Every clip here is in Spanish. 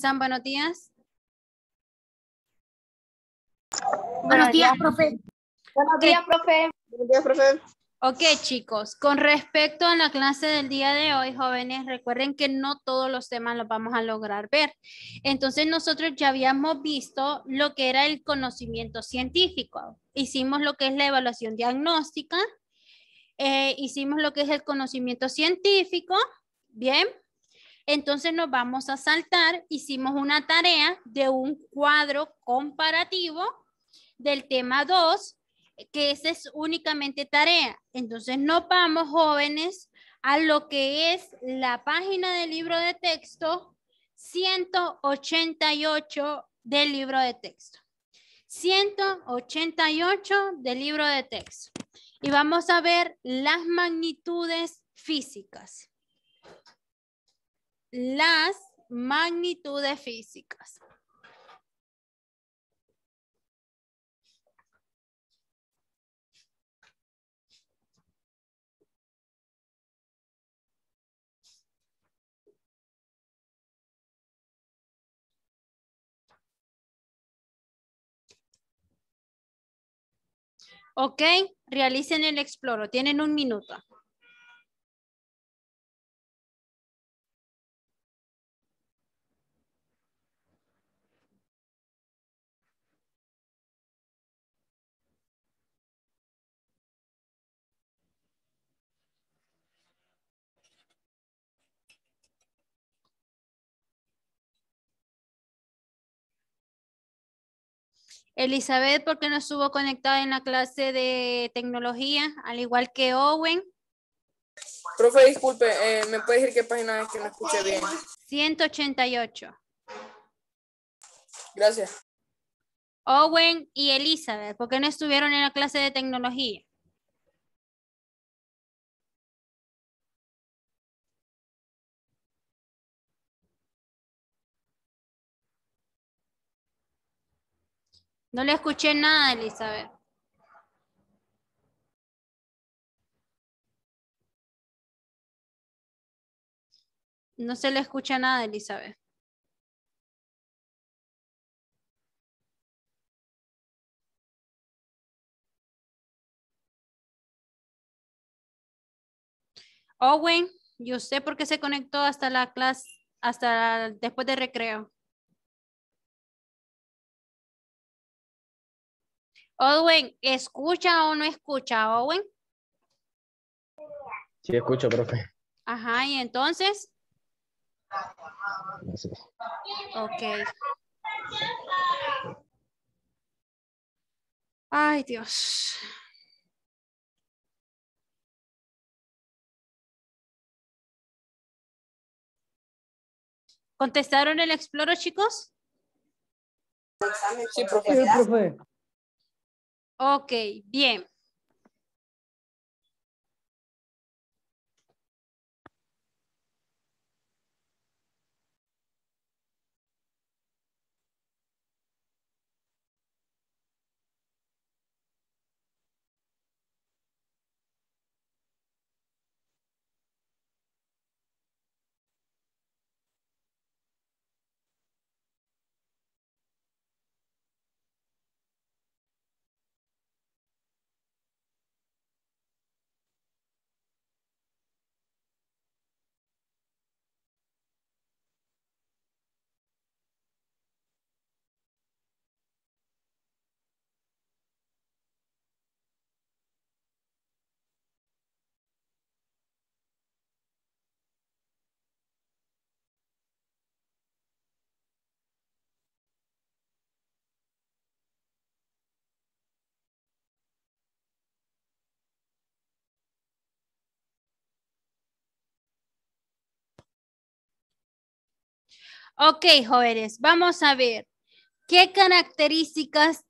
San, buenos días. Buenos, días, profe. Buenos días, profe. Buenos días, profe. Ok, chicos, con respecto a la clase del día de hoy, jóvenes, recuerden que no todos los temas los vamos a lograr ver. Entonces, nosotros ya habíamos visto lo que era el conocimiento científico. Hicimos lo que es la evaluación diagnóstica, eh, hicimos lo que es el conocimiento científico, bien, entonces nos vamos a saltar, hicimos una tarea de un cuadro comparativo del tema 2, que esa es únicamente tarea. Entonces nos vamos, jóvenes, a lo que es la página del libro de texto 188 del libro de texto. 188 del libro de texto. Y vamos a ver las magnitudes físicas las magnitudes físicas. Ok, realicen el exploro. Tienen un minuto. Elizabeth ¿por qué no estuvo conectada en la clase de tecnología, al igual que Owen. Profe, disculpe, eh, ¿me puede decir qué página es que no escuché bien? 188. Gracias. Owen y Elizabeth, ¿por qué no estuvieron en la clase de tecnología. No le escuché nada, Elizabeth. No se le escucha nada, Elizabeth. Owen, yo sé por qué se conectó hasta la clase, hasta después de recreo. Owen, ¿escucha o no escucha, Owen? Sí, escucho, profe. Ajá, ¿y entonces? Ok. Ay, Dios. ¿Contestaron el exploro, chicos? Sí, profe. profe. Ok, bien. Ok, jóvenes, vamos a ver qué características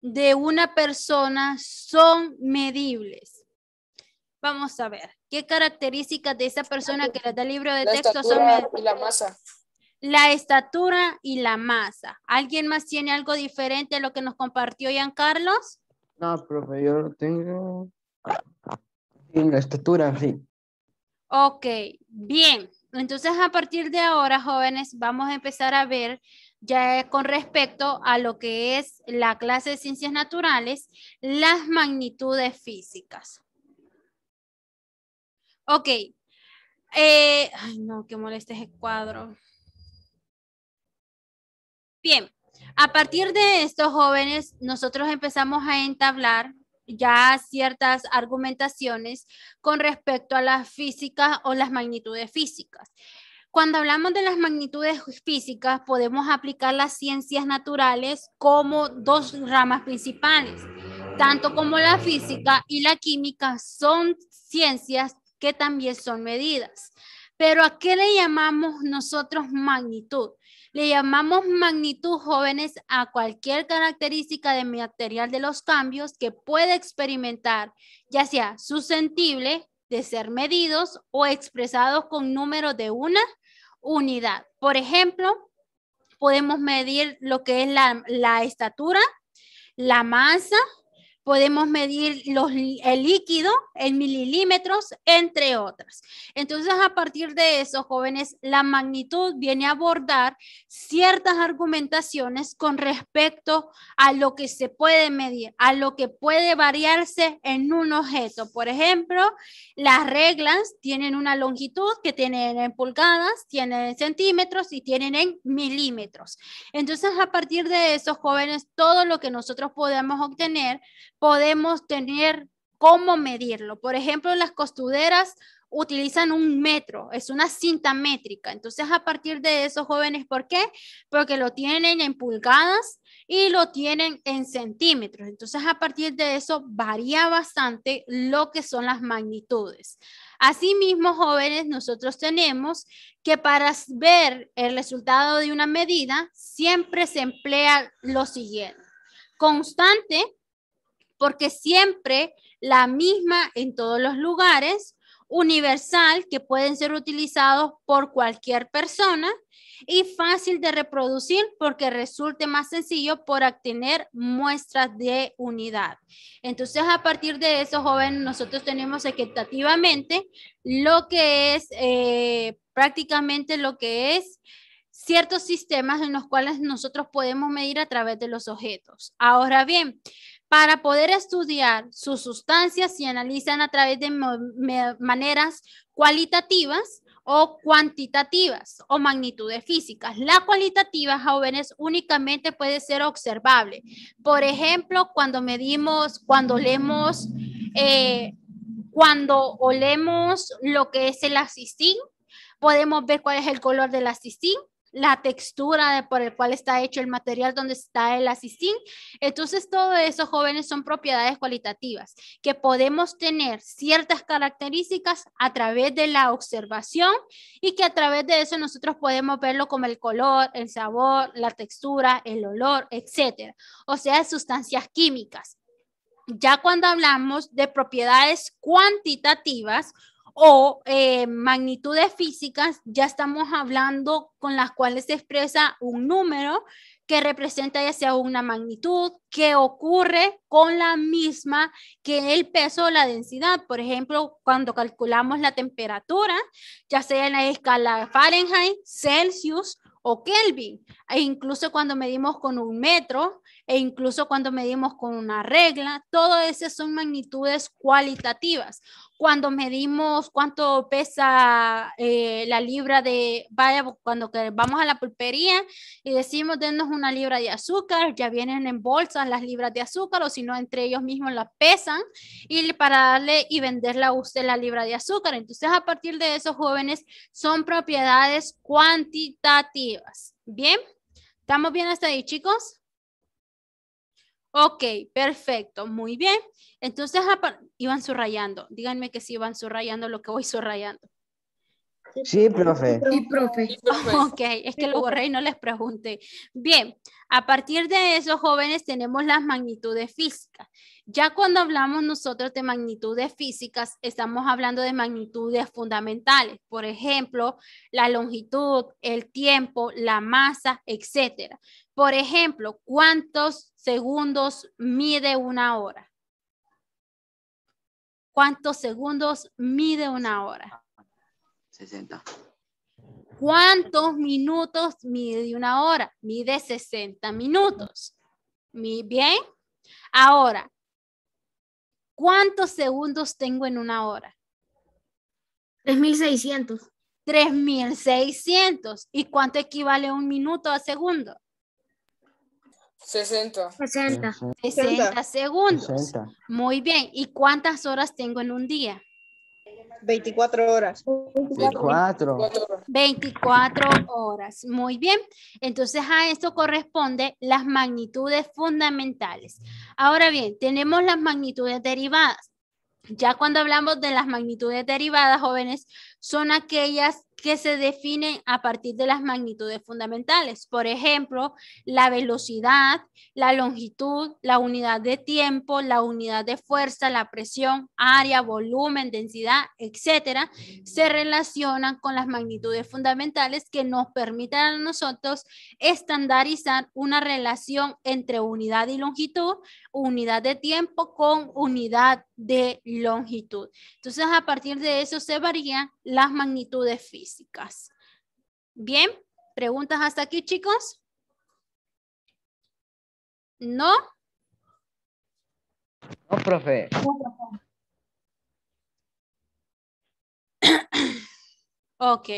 de una persona son medibles. Vamos a ver qué características de esa persona que le da el libro de texto son medibles. Y la masa. La estatura y la masa. ¿Alguien más tiene algo diferente a lo que nos compartió Ian Carlos? No, profe, yo tengo. la estatura, sí. Ok, bien. Entonces, a partir de ahora, jóvenes, vamos a empezar a ver ya con respecto a lo que es la clase de ciencias naturales, las magnitudes físicas. Ok. Eh, ay, no, qué moleste ese cuadro. Bien, a partir de estos jóvenes, nosotros empezamos a entablar ya ciertas argumentaciones con respecto a las físicas o las magnitudes físicas. Cuando hablamos de las magnitudes físicas, podemos aplicar las ciencias naturales como dos ramas principales. Tanto como la física y la química son ciencias que también son medidas. Pero ¿a qué le llamamos nosotros magnitud? Le llamamos magnitud jóvenes a cualquier característica de material de los cambios que puede experimentar, ya sea susceptible de ser medidos o expresados con números de una unidad. Por ejemplo, podemos medir lo que es la, la estatura, la masa, podemos medir los, el líquido en milímetros, entre otras. Entonces, a partir de eso, jóvenes, la magnitud viene a abordar ciertas argumentaciones con respecto a lo que se puede medir, a lo que puede variarse en un objeto. Por ejemplo, las reglas tienen una longitud que tienen en pulgadas, tienen en centímetros y tienen en milímetros. Entonces, a partir de eso, jóvenes, todo lo que nosotros podemos obtener podemos tener cómo medirlo. Por ejemplo, las costureras utilizan un metro, es una cinta métrica. Entonces, a partir de eso, jóvenes, ¿por qué? Porque lo tienen en pulgadas y lo tienen en centímetros. Entonces, a partir de eso, varía bastante lo que son las magnitudes. Asimismo, jóvenes, nosotros tenemos que para ver el resultado de una medida, siempre se emplea lo siguiente. Constante porque siempre la misma en todos los lugares, universal, que pueden ser utilizados por cualquier persona y fácil de reproducir porque resulte más sencillo por obtener muestras de unidad. Entonces, a partir de eso, joven, nosotros tenemos equitativamente lo que es eh, prácticamente lo que es ciertos sistemas en los cuales nosotros podemos medir a través de los objetos. Ahora bien, para poder estudiar sus sustancias y analizan a través de maneras cualitativas o cuantitativas o magnitudes físicas. La cualitativa, jóvenes, únicamente puede ser observable. Por ejemplo, cuando medimos, cuando olemos, eh, cuando olemos lo que es el asistín, podemos ver cuál es el color del asistín, la textura por el cual está hecho el material donde está el asistín. Entonces, todo eso, jóvenes, son propiedades cualitativas que podemos tener ciertas características a través de la observación y que a través de eso nosotros podemos verlo como el color, el sabor, la textura, el olor, etcétera. O sea, sustancias químicas. Ya cuando hablamos de propiedades cuantitativas, o eh, magnitudes físicas, ya estamos hablando con las cuales se expresa un número que representa ya sea una magnitud, que ocurre con la misma que el peso o la densidad. Por ejemplo, cuando calculamos la temperatura, ya sea en la escala Fahrenheit, Celsius o Kelvin, e incluso cuando medimos con un metro, e incluso cuando medimos con una regla, todo eso son magnitudes cualitativas. Cuando medimos cuánto pesa eh, la libra de, vaya, cuando vamos a la pulpería y decimos denos una libra de azúcar, ya vienen en bolsas las libras de azúcar o si no entre ellos mismos las pesan y para darle y venderla a usted la libra de azúcar. Entonces a partir de esos jóvenes son propiedades cuantitativas. Bien, ¿estamos bien hasta ahí chicos? Ok, perfecto, muy bien. Entonces iban subrayando. Díganme que sí iban subrayando lo que voy subrayando. Sí, profe. Sí, profe. Ok, es que lo borré y no les pregunté. Bien, a partir de eso, jóvenes, tenemos las magnitudes físicas. Ya cuando hablamos nosotros de magnitudes físicas, estamos hablando de magnitudes fundamentales. Por ejemplo, la longitud, el tiempo, la masa, etc. Por ejemplo, ¿cuántos segundos mide una hora? ¿Cuántos segundos mide una hora? 60. ¿Cuántos minutos mide una hora? Mide 60 minutos. Muy bien. Ahora, ¿cuántos segundos tengo en una hora? 3600. 3600. ¿Y cuánto equivale un minuto a segundo? 60. 60. 60 segundos. Muy bien. ¿Y cuántas horas tengo en un día? 24 horas. 24. 24 horas. Muy bien. Entonces a esto corresponde las magnitudes fundamentales. Ahora bien, tenemos las magnitudes derivadas. Ya cuando hablamos de las magnitudes derivadas, jóvenes, son aquellas que se definen a partir de las magnitudes fundamentales. Por ejemplo, la velocidad, la longitud, la unidad de tiempo, la unidad de fuerza, la presión, área, volumen, densidad, etcétera, se relacionan con las magnitudes fundamentales que nos permiten a nosotros estandarizar una relación entre unidad y longitud, unidad de tiempo con unidad de longitud. Entonces, a partir de eso se varía las magnitudes físicas. Bien, ¿preguntas hasta aquí, chicos? ¿No? No, profe. Ok.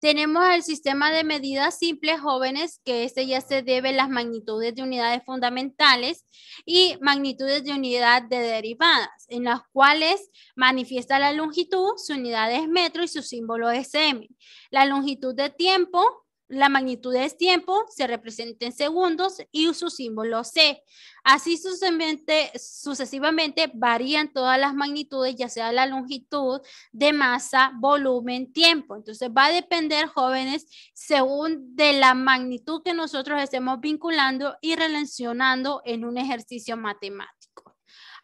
Tenemos el sistema de medidas simples jóvenes, que este ya se debe las magnitudes de unidades fundamentales y magnitudes de unidad de derivadas, en las cuales manifiesta la longitud, su unidad es metro y su símbolo es m. La longitud de tiempo, la magnitud es tiempo, se representa en segundos y su símbolo C. Así sucesivamente, sucesivamente varían todas las magnitudes, ya sea la longitud de masa, volumen, tiempo. Entonces va a depender, jóvenes, según de la magnitud que nosotros estemos vinculando y relacionando en un ejercicio matemático.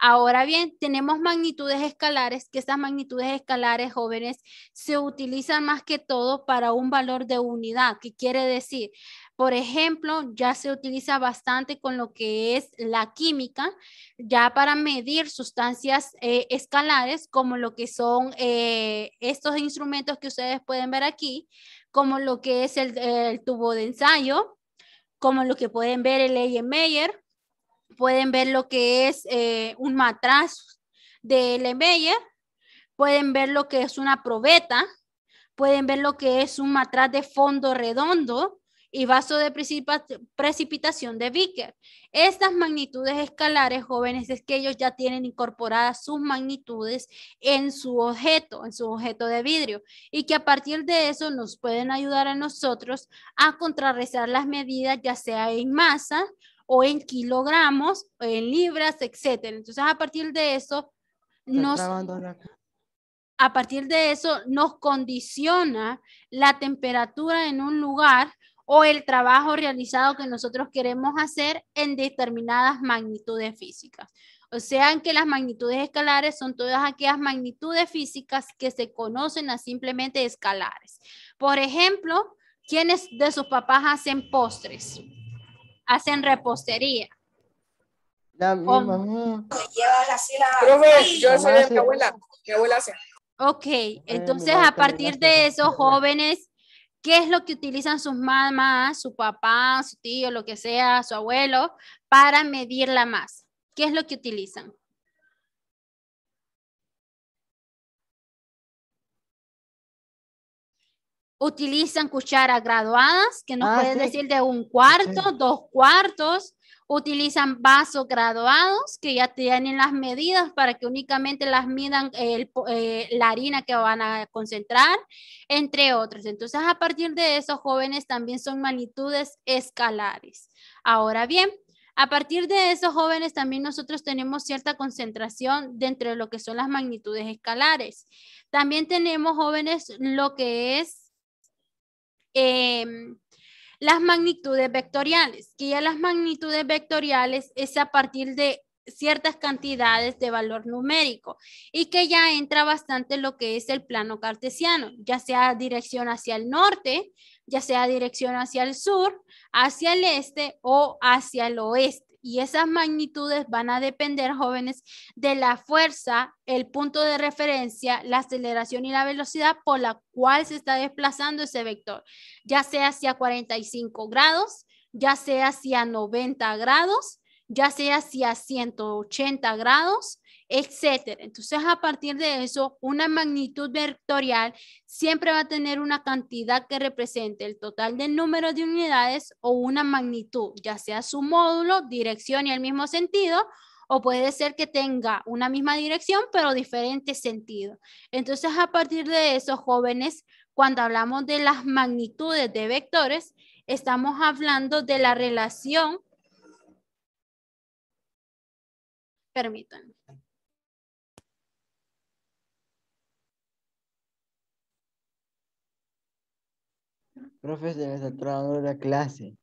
Ahora bien, tenemos magnitudes escalares, que estas magnitudes escalares jóvenes se utilizan más que todo para un valor de unidad, que quiere decir, por ejemplo, ya se utiliza bastante con lo que es la química, ya para medir sustancias eh, escalares, como lo que son eh, estos instrumentos que ustedes pueden ver aquí, como lo que es el, tubo de ensayo, como lo que pueden ver el Meyer pueden ver lo que es eh, un matraz de Lemeyer, pueden ver lo que es una probeta, pueden ver lo que es un matraz de fondo redondo y vaso de precipitación de Vicker. Estas magnitudes escalares, jóvenes, es que ellos ya tienen incorporadas sus magnitudes en su objeto, en su objeto de vidrio, y que a partir de eso nos pueden ayudar a nosotros a contrarrestar las medidas, ya sea en masa, o en kilogramos, o en libras, etcétera. Entonces, a partir de eso, nos, a partir de eso nos condiciona la temperatura en un lugar o el trabajo realizado que nosotros queremos hacer en determinadas magnitudes físicas. O sea, que las magnitudes escalares son todas aquellas magnitudes físicas que se conocen a simplemente escalares. Por ejemplo, ¿quiénes de sus papás hacen postres? hacen repostería. La, mm. yo soy mi abuela. Mi abuela hace. Ok, entonces a partir de esos jóvenes, ¿qué es lo que utilizan sus mamás, su papá, su tío, lo que sea, su abuelo, para medir la masa? ¿Qué es lo que utilizan? utilizan cucharas graduadas, que nos ah, decir de un cuarto, dos cuartos, utilizan vasos graduados que ya tienen las medidas para que únicamente las midan eh, la harina que van a concentrar, entre otros. Entonces, a partir de esos jóvenes también son magnitudes escalares. Ahora bien, a partir de esos jóvenes, también nosotros tenemos cierta concentración dentro de lo que son las magnitudes escalares. También tenemos, jóvenes, lo que es Em, las magnitudes vectoriales, que ya las magnitudes vectoriales es a partir de ciertas cantidades de valor numérico y que ya entra bastante lo que es el plano cartesiano, ya sea dirección hacia el norte, ya sea dirección hacia el sur, hacia el este o hacia el oeste y esas magnitudes van a depender, jóvenes, de la fuerza, el punto de referencia, la aceleración y la velocidad por la cual se está desplazando ese vector, ya sea hacia 45 grados, ya sea hacia 90 grados, ya sea hacia 180 grados, etcétera. Entonces, a partir de eso, una magnitud vectorial siempre va a tener una cantidad que represente el total del número de unidades o una magnitud, ya sea su módulo, dirección y el mismo sentido, o puede ser que tenga una misma dirección pero diferente sentido. Entonces, a partir de eso, jóvenes, cuando hablamos de las magnitudes de vectores, estamos hablando de la relación Permítanme. profes de la clase.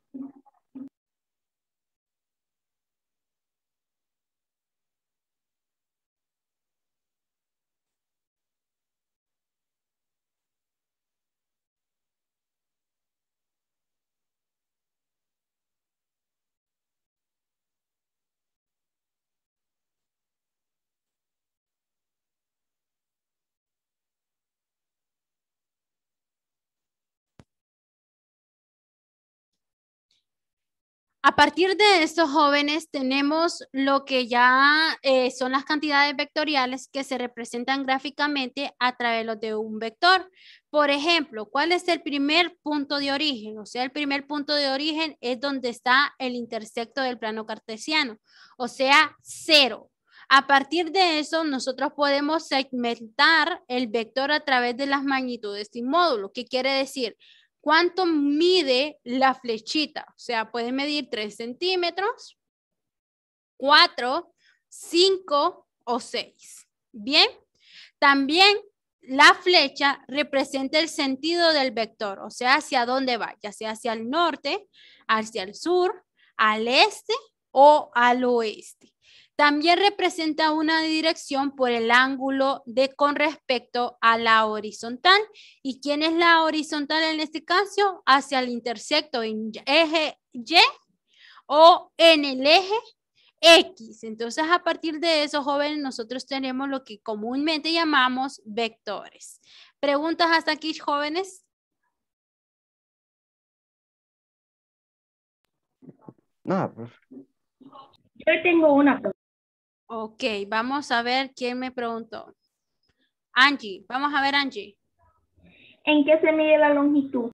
A partir de estos jóvenes tenemos lo que ya eh, son las cantidades vectoriales que se representan gráficamente a través de un vector. Por ejemplo, ¿cuál es el primer punto de origen? O sea, el primer punto de origen es donde está el intersecto del plano cartesiano, o sea, cero. A partir de eso, nosotros podemos segmentar el vector a través de las magnitudes y módulo. ¿Qué quiere decir? ¿Cuánto mide la flechita? O sea, puede medir 3 centímetros, 4, 5 o 6. Bien, también la flecha representa el sentido del vector, o sea, hacia dónde va, ya sea hacia el norte, hacia el sur, al este o al oeste. También representa una dirección por el ángulo de con respecto a la horizontal. ¿Y quién es la horizontal en este caso? Hacia el intersecto en eje Y o en el eje X. Entonces, a partir de eso, jóvenes, nosotros tenemos lo que comúnmente llamamos vectores. ¿Preguntas hasta aquí, jóvenes? no, pues. Yo tengo una pregunta. Ok, vamos a ver quién me preguntó. Angie, vamos a ver Angie. ¿En qué se mide la longitud?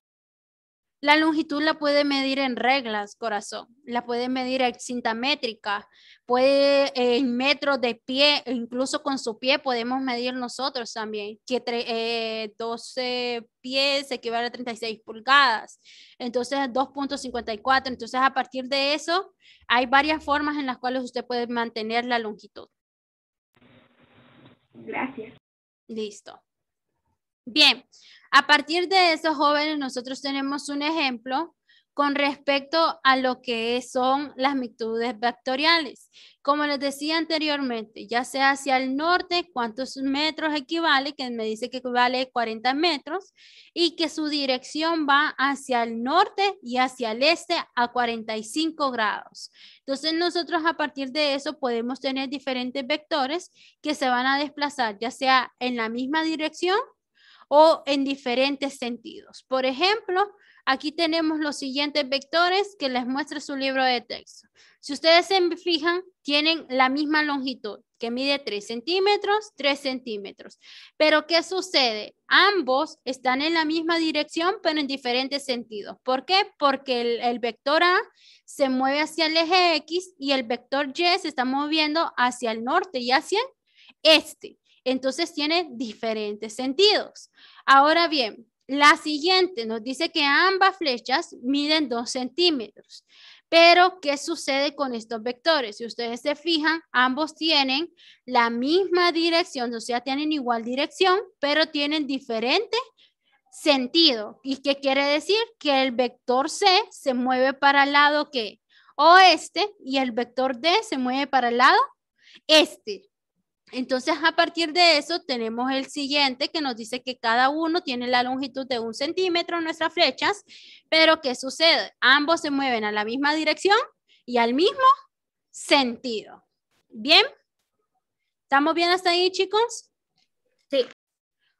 La longitud la puede medir en reglas, corazón, la puede medir en cinta métrica, puede en metros de pie, e incluso con su pie podemos medir nosotros también, que 12 eh, pies equivale a 36 pulgadas, entonces 2.54, entonces a partir de eso hay varias formas en las cuales usted puede mantener la longitud. Gracias. Listo. Bien, a partir de esos jóvenes, nosotros tenemos un ejemplo con respecto a lo que son las mictudes vectoriales. Como les decía anteriormente, ya sea hacia el norte, cuántos metros equivale, que me dice que equivale a 40 metros, y que su dirección va hacia el norte y hacia el este a 45 grados. Entonces nosotros a partir de eso podemos tener diferentes vectores que se van a desplazar, ya sea en la misma dirección o en diferentes sentidos. Por ejemplo, aquí tenemos los siguientes vectores que les muestra su libro de texto. Si ustedes se fijan, tienen la misma longitud, que mide 3 centímetros, 3 centímetros. Pero ¿qué sucede? Ambos están en la misma dirección, pero en diferentes sentidos. ¿Por qué? Porque el, vector A se mueve hacia el eje X y el vector Y se está moviendo hacia el norte y hacia el este. Entonces tiene diferentes sentidos. Ahora bien, la siguiente nos dice que ambas flechas miden 2 centímetros. Pero, ¿qué sucede con estos vectores? Si ustedes se fijan, ambos tienen la misma dirección, o sea, tienen igual dirección, pero tienen diferente sentido. ¿Y qué quiere decir? Que el vector C se mueve para el lado que oeste y el vector D se mueve para el lado este. Entonces, a partir de eso, tenemos el siguiente que nos dice que cada uno tiene la longitud de un centímetro en nuestras flechas, pero ¿qué sucede? Ambos se mueven a la misma dirección y al mismo sentido. ¿Bien? ¿Estamos bien hasta ahí, chicos? Sí.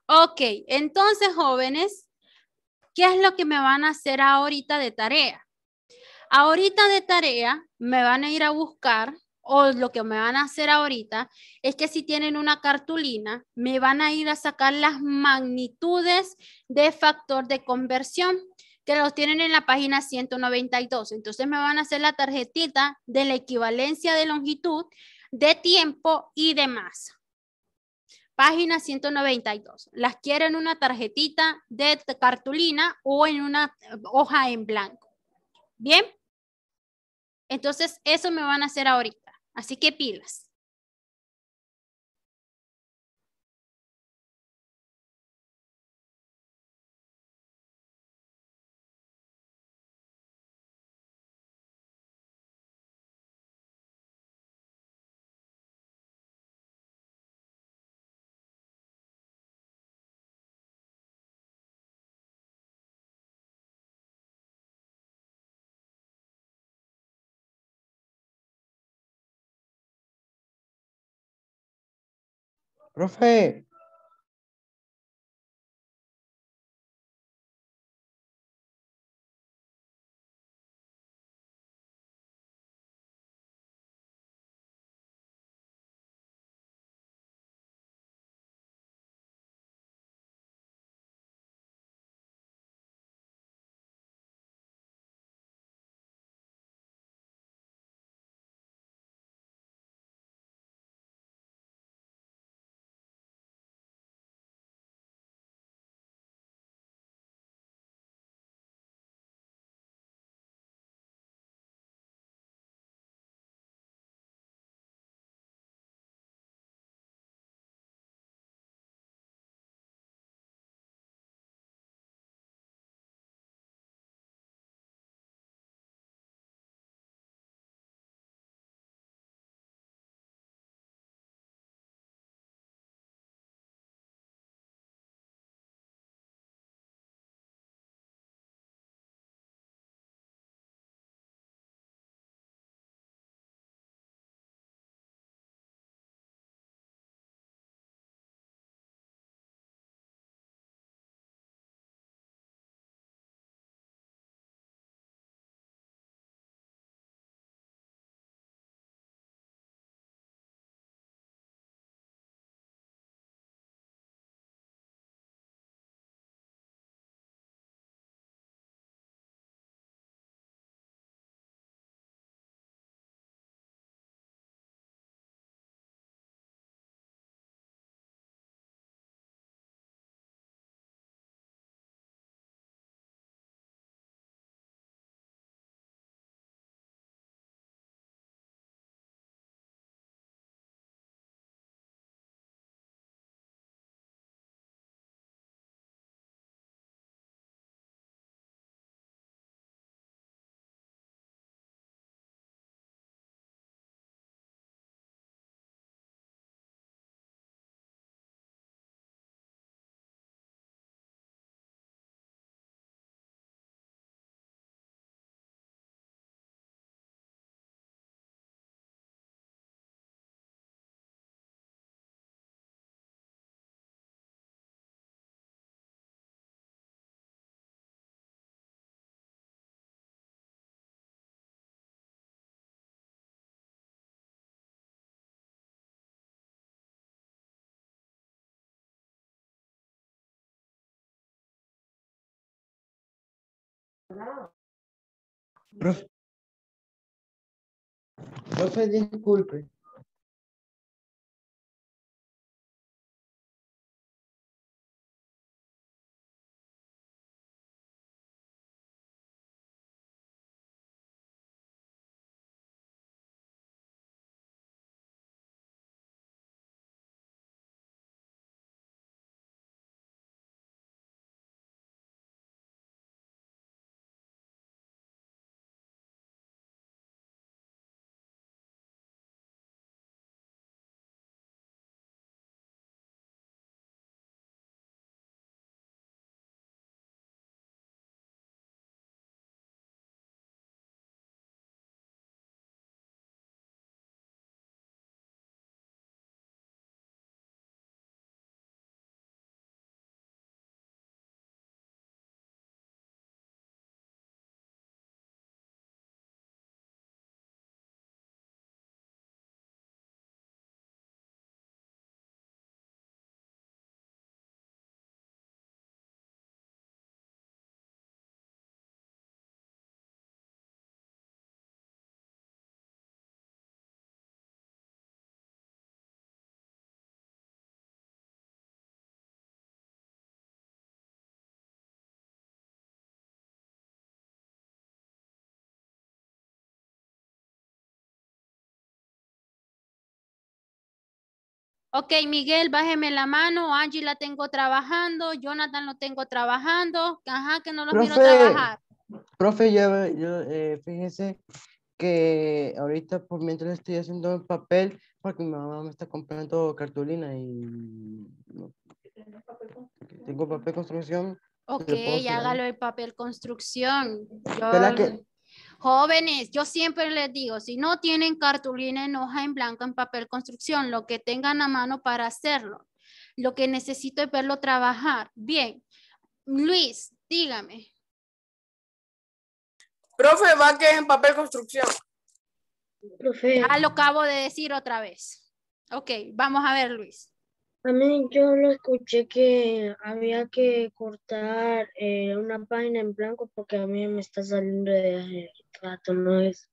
Ok, entonces, jóvenes, ¿qué es lo que me van a hacer ahorita de tarea? Ahorita de tarea me van a ir a buscar o lo que me van a hacer ahorita es que si tienen una cartulina, me van a ir a sacar las magnitudes de factor de conversión que los tienen en la página 192. Entonces me van a hacer la tarjetita de la equivalencia de longitud, de tiempo y de masa. Página 192. Las quiero en una tarjetita de cartulina o en una hoja en blanco. Bien. Entonces, eso me van a hacer ahorita. Así que pilas. رفيع Profe, disculpe. Ok, Miguel, bájeme la mano. Angie la tengo trabajando. Jonathan lo tengo trabajando. Ajá, que no lo profe, quiero trabajar. Profe, yo, eh, fíjese que ahorita por mientras estoy haciendo el papel, porque mi mamá me está comprando cartulina y tengo papel construcción. Ok, hágalo el papel construcción. que, Jóvenes, yo siempre les digo, si no tienen cartulina en hoja en blanco, en papel construcción, lo que tengan a mano para hacerlo. Lo que necesito es verlo trabajar. Bien. Luis, dígame. Profe, va que es en papel construcción. Ya lo acabo de decir otra vez. Ok, vamos a ver, Luis. A mí yo lo escuché que había que cortar eh, una página en blanco porque a mí me está saliendo de rato, no es.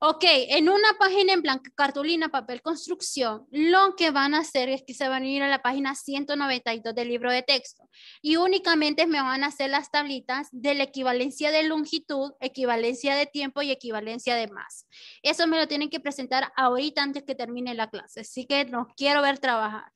Ok, en una página en blanco, cartulina, papel, construcción, lo que van a hacer es que se van a ir a la página 192 del libro de texto y únicamente me van a hacer las tablitas de la equivalencia de longitud, equivalencia de tiempo y equivalencia de masa. Eso me lo tienen que presentar ahorita antes que termine la clase, así que nos quiero ver trabajar.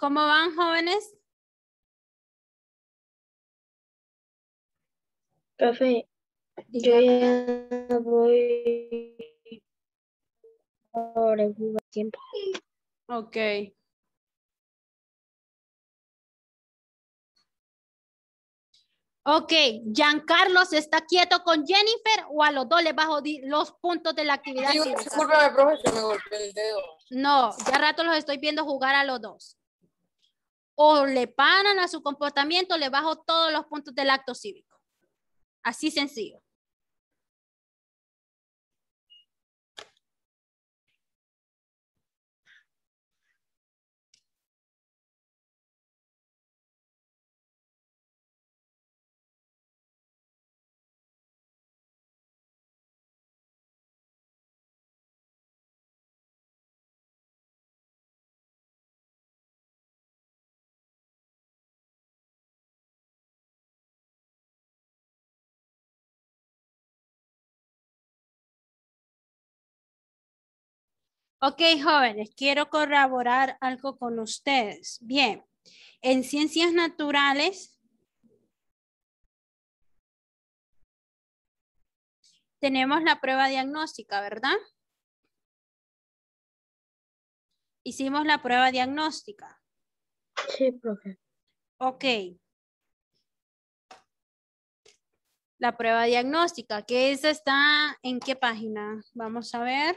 ¿Cómo van, jóvenes? Profe, yo ya voy por el tiempo. Ok. Ok, Carlos está quieto con Jennifer o a los dos les bajo los puntos de la actividad. profe, se me golpeó el dedo. No, ya rato los estoy viendo jugar a los dos o le paran a su comportamiento, le bajo todos los puntos del acto cívico. Así sencillo. Ok, jóvenes, quiero corroborar algo con ustedes. Bien, en ciencias naturales tenemos la prueba diagnóstica, ¿verdad? Hicimos la prueba diagnóstica. Sí, profe. Ok. La prueba diagnóstica, ¿qué esa está en qué página? Vamos a ver.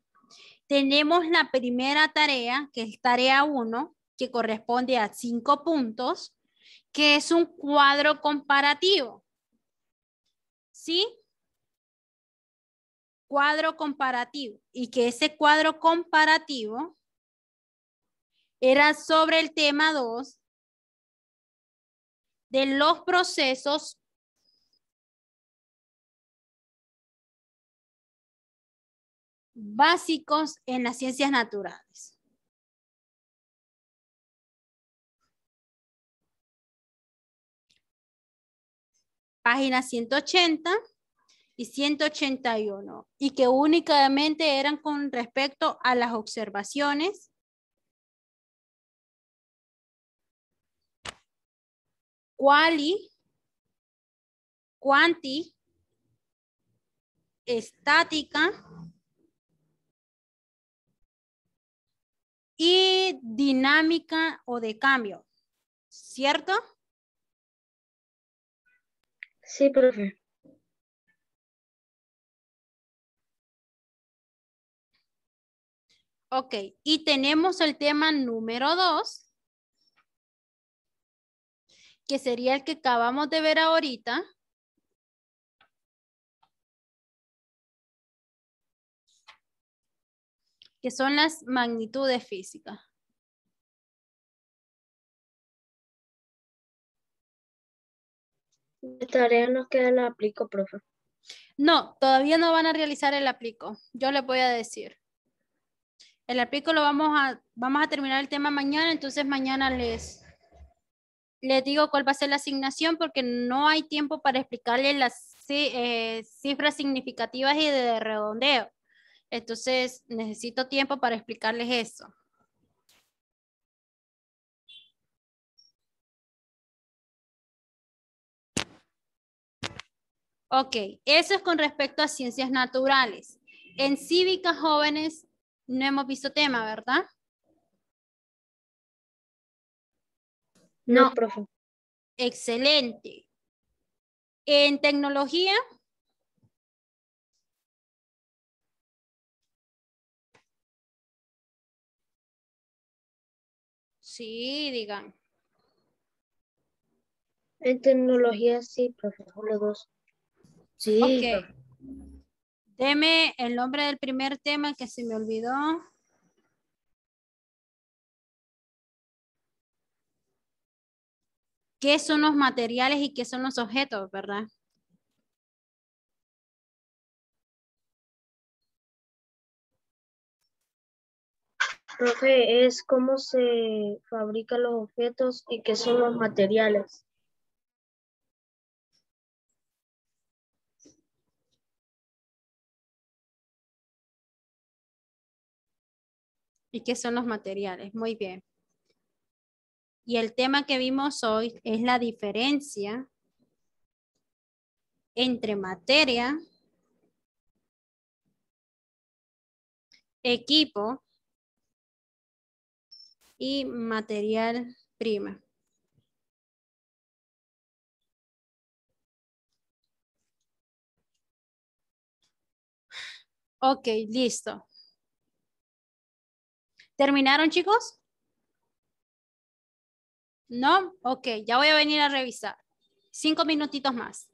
Tenemos la primera tarea, que es tarea 1, que corresponde a 5 puntos, que es un cuadro comparativo. ¿Sí? Cuadro comparativo. Y que ese cuadro comparativo era sobre el tema 2 de los procesos básicos en las ciencias naturales. Páginas 180 y 181, y que únicamente eran con respecto a las observaciones quali, quanti, estática, y dinámica o de cambio, ¿cierto? Sí, profe. Ok, y tenemos el tema número dos, que sería el que acabamos de ver ahorita, que son las magnitudes físicas. La tarea nos queda el aplico, profe. No, todavía no van a realizar el aplico. Yo les voy a decir. El aplico lo vamos a, vamos a terminar el tema mañana, entonces mañana les, les digo cuál va a ser la asignación porque no hay tiempo para explicarles las eh, cifras significativas y de redondeo. Entonces, necesito tiempo para explicarles eso. Ok, eso es con respecto a ciencias naturales. En cívicas jóvenes no hemos visto tema, ¿verdad? No, profe. Excelente. En tecnología. Sí, digan. En tecnología sí, profesor, dos. Sí. Ok. Deme el nombre del primer tema que se me olvidó. ¿Qué son los materiales y qué son los objetos, verdad? Profe, es cómo se fabrican los objetos y qué son los materiales. ¿Y qué son los materiales? Muy bien. Y el tema que vimos hoy es la diferencia entre materia, equipo y material prima. Ok, listo. ¿Terminaron, chicos? ¿No? Ok, ya voy a venir a revisar. Cinco minutitos más.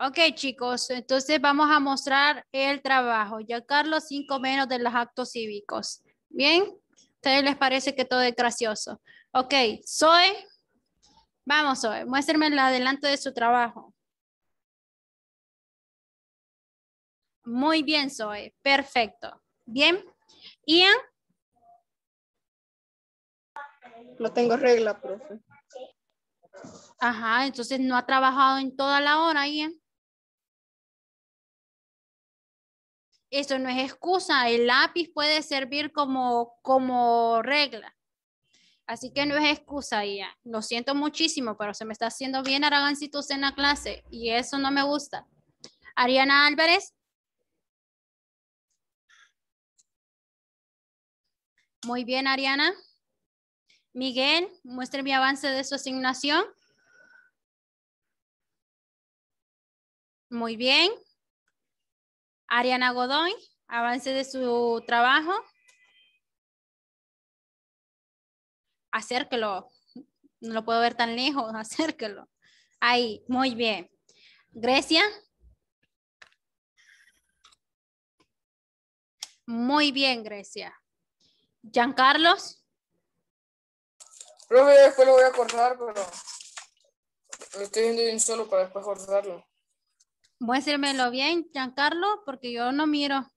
Ok, chicos, entonces vamos a mostrar el trabajo. Ya Carlos, cinco menos de los actos cívicos. ¿Bien? ustedes les parece que todo es gracioso? Ok, Zoe. Vamos, Zoe, muéstrame el adelanto de su trabajo. Muy bien, Zoe. Perfecto. Bien. Ian. No tengo regla, profe. Ajá, entonces no ha trabajado en toda la hora, Ian. Eso no es excusa, el lápiz puede servir como, como regla. Así que no es excusa, ya. Lo siento muchísimo, pero se me está haciendo bien aragancitos en la clase y eso no me gusta. Ariana Álvarez. Muy bien, Ariana. Miguel, muestre mi avance de su asignación. Muy bien. Ariana Godoy, avance de su trabajo. Acérquelo. No lo puedo ver tan lejos, acérquelo. Ahí, muy bien. Grecia. Muy bien, Grecia. Carlos, Profe, después lo voy a cortar, pero lo estoy viendo bien solo para después cortarlo. Muéstremelo bien, Giancarlo, porque yo no miro.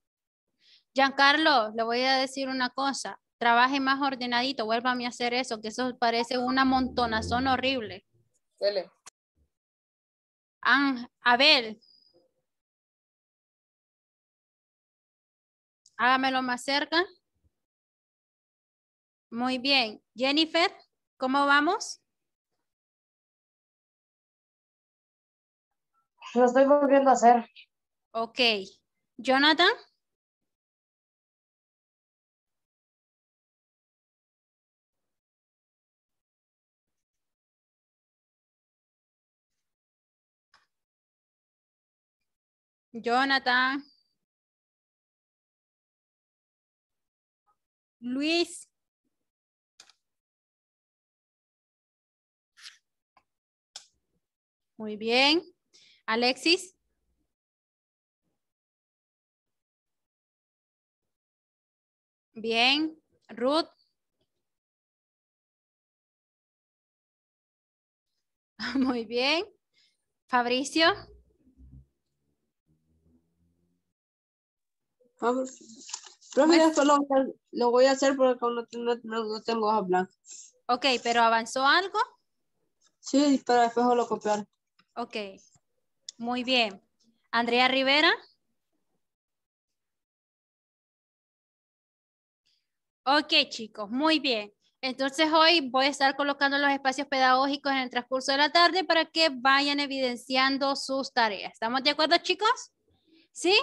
Giancarlo, le voy a decir una cosa. Trabaje más ordenadito, vuélvame a hacer eso, que eso parece una montonazón horrible. Dele. Ah, Abel. Hágamelo más cerca. Muy bien. Jennifer, ¿cómo vamos? Lo estoy volviendo a hacer. Ok. Jonathan. Jonathan. Luis. Muy bien. Alexis. Bien. Ruth. Muy bien. Fabricio. lo, voy a hacer porque no, tengo hoja blanca. Ok, pero ¿avanzó algo? Sí, pero después lo copiar. Ok. Muy bien. Andrea Rivera. Ok, chicos, muy bien. Entonces hoy voy a estar colocando los espacios pedagógicos en el transcurso de la tarde para que vayan evidenciando sus tareas. ¿Estamos de acuerdo, chicos? ¿Sí?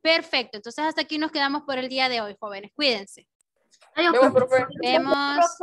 Perfecto. Entonces hasta aquí nos quedamos por el día de hoy, jóvenes. Cuídense. Adiós, Vemos.